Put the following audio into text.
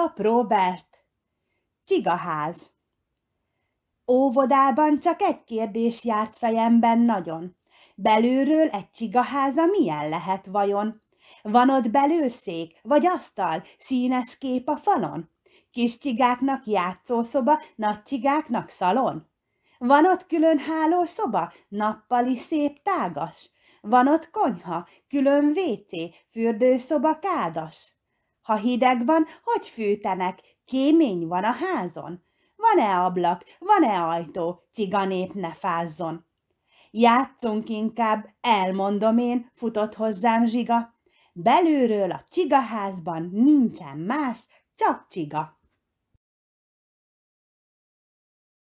Pap Robert, csigaház. Óvodában csak egy kérdés járt fejemben nagyon. Belülről egy csigaháza milyen lehet vajon? Van ott belőszék, vagy asztal, színes kép a falon? Kis csigáknak játszószoba, nagy csigáknak szalon? Van ott külön hálószoba, nappali szép tágas? Van ott konyha, külön WC, fürdőszoba kádas? Ha hideg van, hogy fűtenek? Kémény van a házon? Van-e ablak? Van-e ajtó? Csiganép ne fázzon! Játszunk inkább, elmondom én, futott hozzám zsiga. Belülről a csigaházban nincsen más, csak csiga.